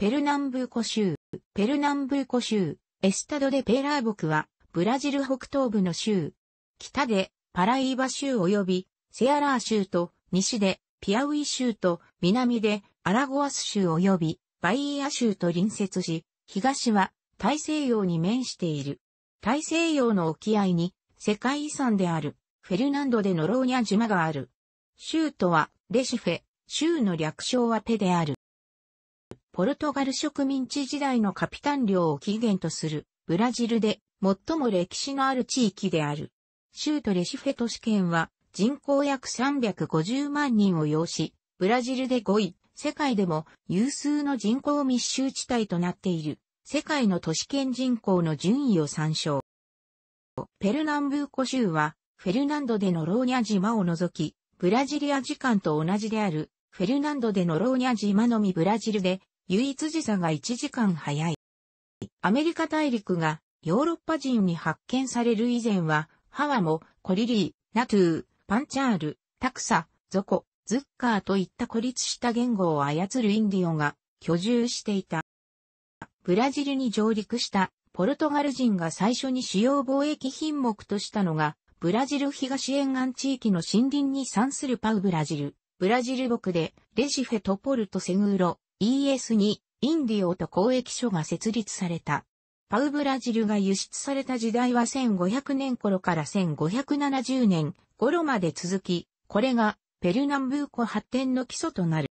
ペルナンブーコ州、ペルナンブーコ州、エスタドデペーラークは、ブラジル北東部の州。北で、パライバ州及び、セアラー州と、西で、ピアウイ州と、南で、アラゴアス州及び、バイーア州と隣接し、東は、大西洋に面している。大西洋の沖合に、世界遺産である、フェルナンドでノローニャ島がある。州都は、レシフェ、州の略称はペである。ポルトガル植民地時代のカピタン領を起源とする、ブラジルで最も歴史のある地域である。州都レシフェ都市圏は人口約350万人を要し、ブラジルで5位、世界でも有数の人口密集地帯となっている、世界の都市圏人口の順位を参照。ペルナンブーコ州は、フェルナンドでのローニャ島を除き、ブラジリア時間と同じである、フェルナンドでのローニャ島のみブラジルで唯一時差が1時間早い。アメリカ大陸がヨーロッパ人に発見される以前は、ハワモ、コリリー、ナトゥー、パンチャール、タクサ、ゾコ、ズッカーといった孤立した言語を操るインディオが居住していた。ブラジルに上陸したポルトガル人が最初に主要貿易品目としたのが、ブラジル東沿岸地域の森林に産するパウブラジル、ブラジル北で、レシフェトポルトセグーロ、e s にインディオと交易所が設立された。パウブラジルが輸出された時代は1500年頃から1570年頃まで続き、これがペルナンブーコ発展の基礎となる。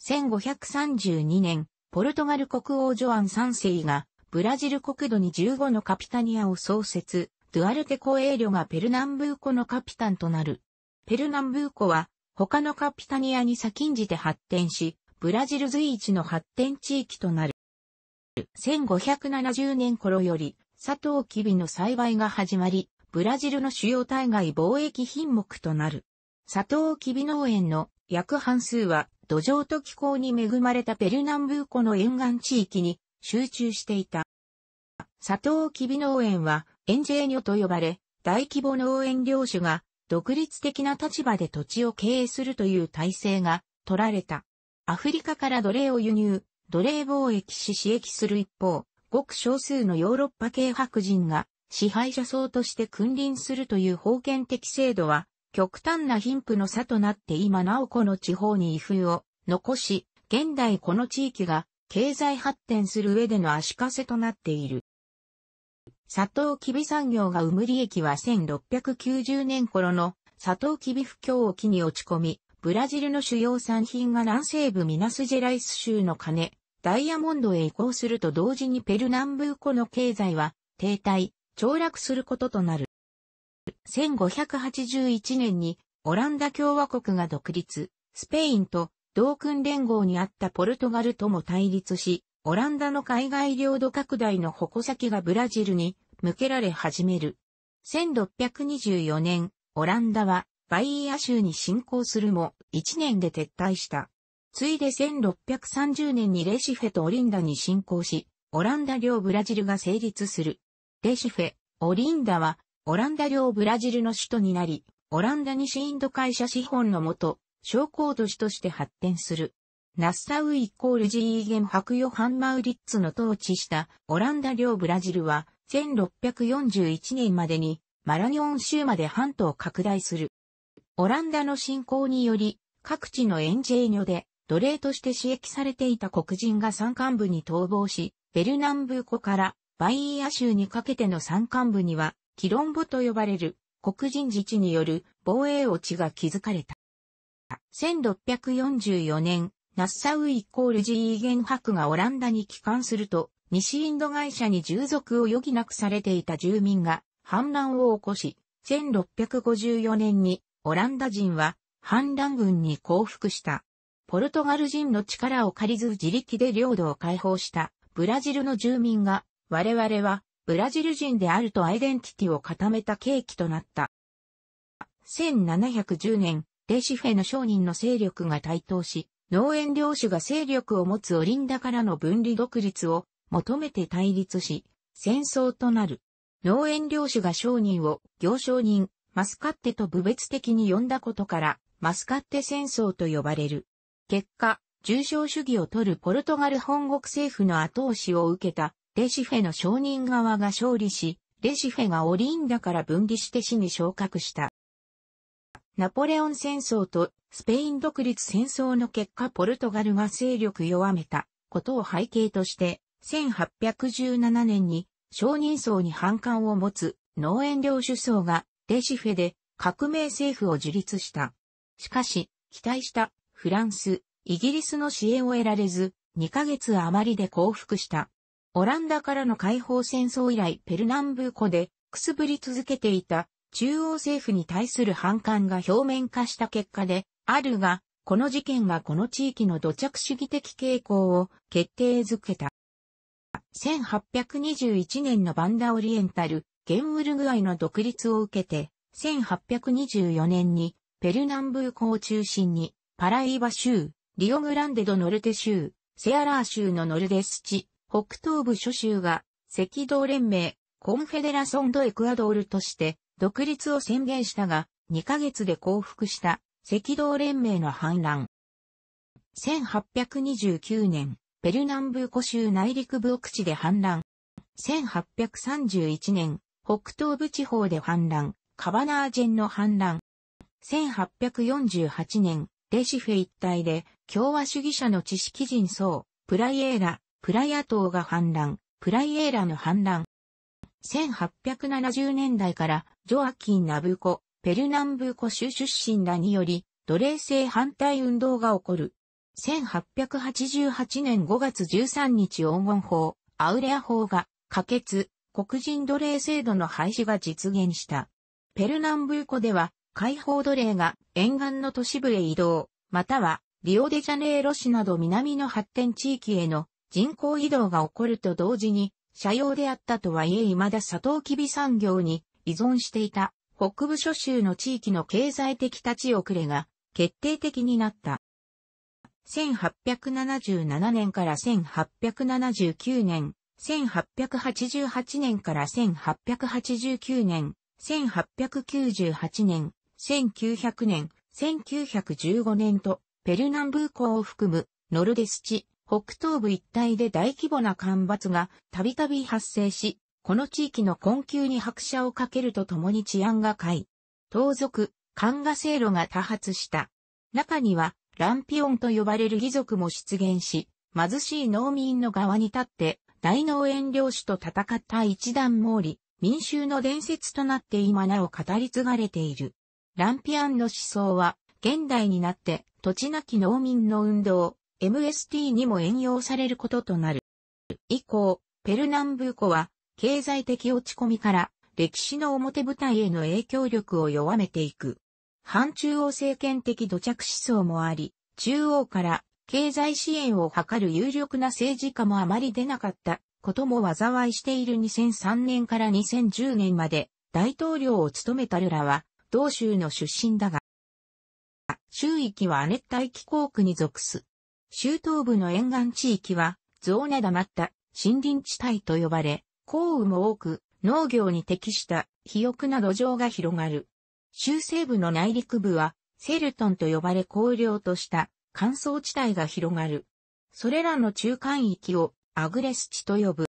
1532年、ポルトガル国王ジョアン3世がブラジル国土に15のカピタニアを創設、ドゥアルテ公営領がペルナンブーコのカピタンとなる。ペルナンブーコは他のカピタニアに先んじて発展し、ブラジル随一の発展地域となる。1570年頃より、サトウキビの栽培が始まり、ブラジルの主要対外貿易品目となる。サトウキビ農園の約半数は土壌と気候に恵まれたペルナンブーコの沿岸地域に集中していた。サトウキビ農園はエンジェーニョと呼ばれ、大規模農園領主が独立的な立場で土地を経営するという体制が取られた。アフリカから奴隷を輸入、奴隷貿易し刺激する一方、ごく少数のヨーロッパ系白人が支配者層として君臨するという封建的制度は、極端な貧富の差となって今なおこの地方に異風を残し、現代この地域が経済発展する上での足かせとなっている。砂糖キビ産業が生む利益は1690年頃の砂糖キビ不況を機に落ち込み、ブラジルの主要産品が南西部ミナスジェライス州の金、ダイヤモンドへ移行すると同時にペルナンブーコの経済は停滞、凋落することとなる。1581年にオランダ共和国が独立、スペインと同訓連合にあったポルトガルとも対立し、オランダの海外領土拡大の矛先がブラジルに向けられ始める。1624年、オランダはバイーア州に侵攻するも、1年で撤退した。ついで1630年にレシフェとオリンダに侵攻し、オランダ領ブラジルが成立する。レシフェ、オリンダは、オランダ領ブラジルの首都になり、オランダ西インド会社資本のもと、商工都市として発展する。ナッサウイコールジーゲン白ヨハン・マウリッツの統治したオランダ領ブラジルは1641年までにマラニョン州まで半島を拡大する。オランダの侵攻により、各地のエンジェーニョで奴隷として使役されていた黒人が山間部に逃亡し、ベルナンブー湖からバイーア州にかけての山間部には、キロンボと呼ばれる黒人自治による防衛落ちが築かれた。1644年、ナッサウイコールジゲンハクがオランダに帰還すると、西インド会社に従属を余儀なくされていた住民が反乱を起こし、1654年にオランダ人は反乱軍に降伏した。ポルトガル人の力を借りず自力で領土を解放したブラジルの住民が我々はブラジル人であるとアイデンティティを固めた契機となった。1710年、レシフェの商人の勢力が台頭し、農園領主が勢力を持つオリンダからの分離独立を求めて対立し、戦争となる。農園領主が商人を行商人、マスカッテと部別的に呼んだことから、マスカッテ戦争と呼ばれる。結果、重症主義を取るポルトガル本国政府の後押しを受けた、レシフェの承認側が勝利し、レシフェがオリンダから分離して死に昇格した。ナポレオン戦争とスペイン独立戦争の結果ポルトガルが勢力弱めたことを背景として、1817年に承認層に反感を持つ農園領主層がレシフェで革命政府を樹立した。しかし、期待したフランス、イギリスの支援を得られず、2ヶ月余りで降伏した。オランダからの解放戦争以来ペルナンブー湖でくすぶり続けていた中央政府に対する反感が表面化した結果であるが、この事件はこの地域の土着主義的傾向を決定づけた。1821年のバンダ・オリエンタルゲンウルグアイの独立を受けて、1824年にペルナンブーコを中心に、パライバ州、リオグランデドノルテ州、セアラー州のノルデス地、北東部諸州が、赤道連盟、コンフェデラソンドエクアドールとして、独立を宣言したが、2ヶ月で降伏した赤道連盟の反乱。1829年、ペルナンブーコ州内陸部奥地で反乱。1831年、北東部地方で反乱、カバナージェンの反乱。1848年、レシフェ一帯で共和主義者の知識人層、プライエーラ、プライア党が反乱、プライエーラの反乱。1870年代からジョアキン・ナブコ、ペルナンブーコ州出身らにより、奴隷制反対運動が起こる。1888年5月13日黄金法、アウレア法が可決、黒人奴隷制度の廃止が実現した。ペルナンブーコでは、解放奴隷が沿岸の都市部へ移動、またはリオデジャネイロ市など南の発展地域への人口移動が起こると同時に、社用であったとはいえ未だサトウキビ産業に依存していた北部諸州の地域の経済的立ち遅れが決定的になった。1877年から1879年、1888年から1889年、1898年、1900年、1915年と、ペルナンブー港を含む、ノルデス地、北東部一帯で大規模な干ばつがたびたび発生し、この地域の困窮に拍車をかけるとともに治安が下盗賊、漢河制路が多発した。中には、ランピオンと呼ばれる義族も出現し、貧しい農民の側に立って大農園領主と戦った一段毛利、民衆の伝説となって今なお語り継がれている。ランピアンの思想は、現代になって土地なき農民の運動、MST にも援用されることとなる。以降、ペルナンブーコは、経済的落ち込みから、歴史の表舞台への影響力を弱めていく。反中央政権的土着思想もあり、中央から経済支援を図る有力な政治家もあまり出なかったことも災いしている2003年から2010年まで大統領を務めたルラは同州の出身だが、周域は亜熱帯気候区に属す。州東部の沿岸地域は、ゾーネダまった森林地帯と呼ばれ、降雨も多く、農業に適した肥沃な土壌が広がる。州西部の内陸部は、セルトンと呼ばれ荒涼とした乾燥地帯が広がる。それらの中間域をアグレス地と呼ぶ。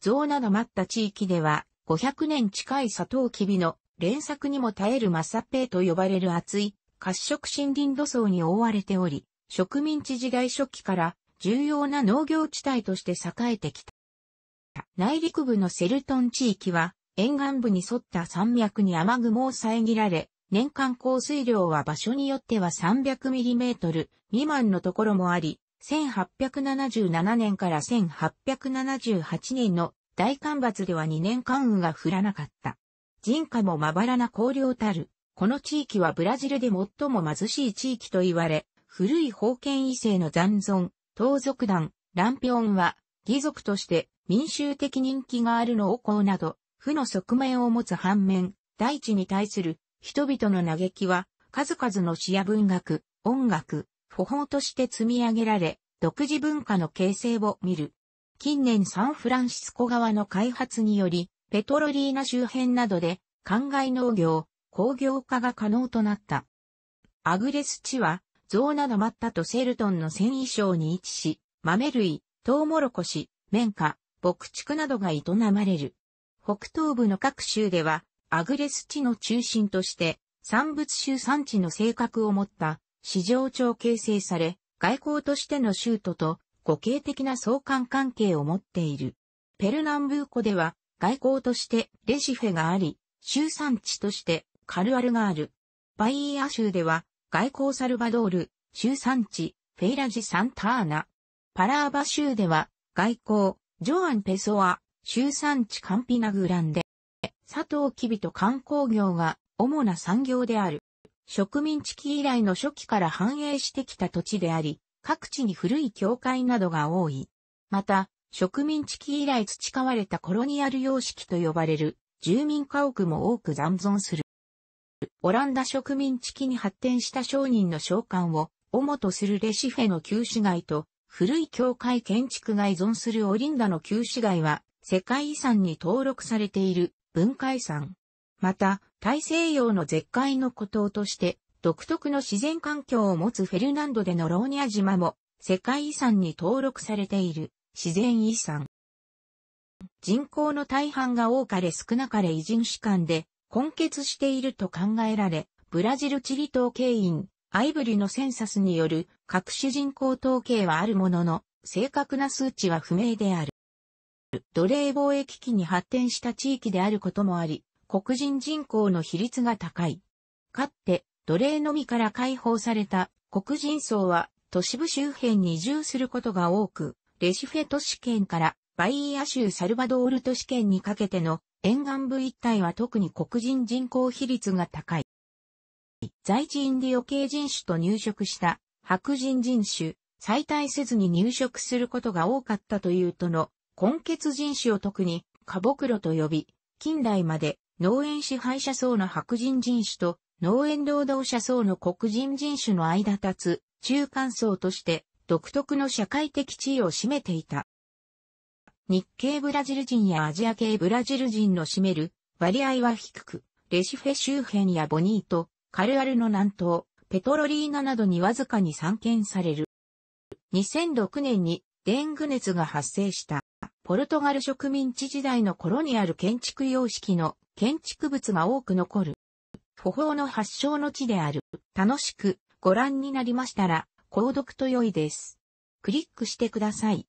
象など待った地域では500年近いサトウキビの連作にも耐えるマサペイと呼ばれる厚い褐色森林土層に覆われており、植民地時代初期から重要な農業地帯として栄えてきた。内陸部のセルトン地域は沿岸部に沿った山脈に雨雲を遮られ、年間降水量は場所によっては 300mm 未満のところもあり、1877年から1878年の大干ばつでは2年間雨が降らなかった。人家もまばらな荒涼たる。この地域はブラジルで最も貧しい地域と言われ、古い封建異性の残存、盗賊団、ランピオンは、義族として民衆的人気があるのを行うなど、負の側面を持つ反面、大地に対する人々の嘆きは、数々の詩や文学、音楽、歩法として積み上げられ、独自文化の形成を見る。近年サンフランシスコ側の開発により、ペトロリーナ周辺などで、灌漑農業、工業化が可能となった。アグレス地は、ゾーナのマッタとセルトンの繊維省に位置し、豆類、トウモロコシ、綿花、牧畜などが営まれる。北東部の各州では、アグレス地の中心として、産物州産地の性格を持った市場長形成され、外交としての州都と互恵的な相関関係を持っている。ペルナンブーコでは外交としてレシフェがあり、州産地としてカルアルがある。バイーア州では外交サルバドール、州産地、フェイラジ・サンターナ。パラーバ州では外交、ジョアン・ペソア、州産地カンピナグランデ。佐藤きびと観光業が主な産業である。植民地期以来の初期から繁栄してきた土地であり、各地に古い教会などが多い。また、植民地期以来培われたコロニアル様式と呼ばれる住民家屋も多く残存する。オランダ植民地期に発展した商人の召喚を主とするレシフェの旧市街と古い教会建築が依存するオリンダの旧市街は世界遺産に登録されている文化遺産。また、大西洋の絶海の孤島として、独特の自然環境を持つフェルナンドでのローニャ島も、世界遺産に登録されている自然遺産。人口の大半が多かれ少なかれ異人士間で混血していると考えられ、ブラジルチリ島計院、アイブリのセンサスによる各種人口統計はあるものの、正確な数値は不明である。る奴隷貿易機に発展した地域であることもあり、黒人人口の比率が高い。かって、奴隷のみから解放された黒人層は都市部周辺に移住することが多く、レシフェ都市圏からバイーア州サルバドール都市圏にかけての沿岸部一帯は特に黒人人口比率が高い。在地インディオ系人種と入植した白人人種、再退せずに入植することが多かったというとの根血人種を特に、カボクロと呼び、近代まで農園支配者層の白人人種と農園労働者層の黒人人種の間立つ中間層として独特の社会的地位を占めていた。日系ブラジル人やアジア系ブラジル人の占める割合は低く、レシフェ周辺やボニート、カルアルの南東、ペトロリーナなどにわずかに散見される。2006年にデング熱が発生した。ポルトガル植民地時代の頃にある建築様式の建築物が多く残る。歩法の発祥の地である。楽しくご覧になりましたら、購読と良いです。クリックしてください。